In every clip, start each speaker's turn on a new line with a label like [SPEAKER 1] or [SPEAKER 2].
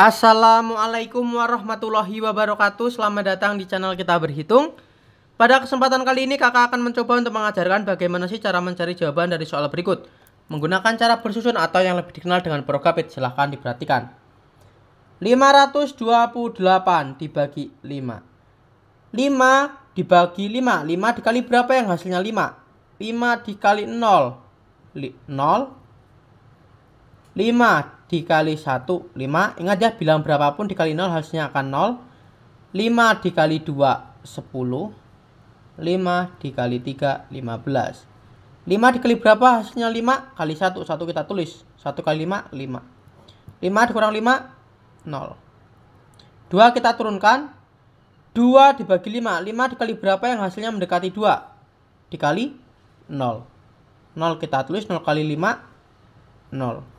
[SPEAKER 1] Assalamualaikum warahmatullahi wabarakatuh Selamat datang di channel kita berhitung Pada kesempatan kali ini kakak akan mencoba untuk mengajarkan bagaimana sih cara mencari jawaban dari soal berikut Menggunakan cara bersusun atau yang lebih dikenal dengan prograpit Silahkan diperhatikan 528 dibagi 5 5 dibagi 5 5 dikali berapa yang hasilnya 5 5 dikali 0 0 5 dikali 1 5 ingat ya bilang berapapun dikali 0 harusnya akan 0 5 dikali 2 10 5 dikali 3 15 5 dikali berapa hasilnya 5 kali 1 1 kita tulis 1 kali 5 5 5 dikurang 5 0 2 kita turunkan 2 dibagi 5 5 dikali berapa yang hasilnya mendekati 2 dikali 0 0 kita tulis 0 kali 5 0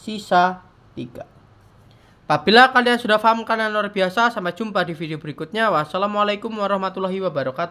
[SPEAKER 1] sisa 3. Apabila kalian sudah paham kalian luar biasa, sampai jumpa di video berikutnya. Wassalamualaikum warahmatullahi wabarakatuh.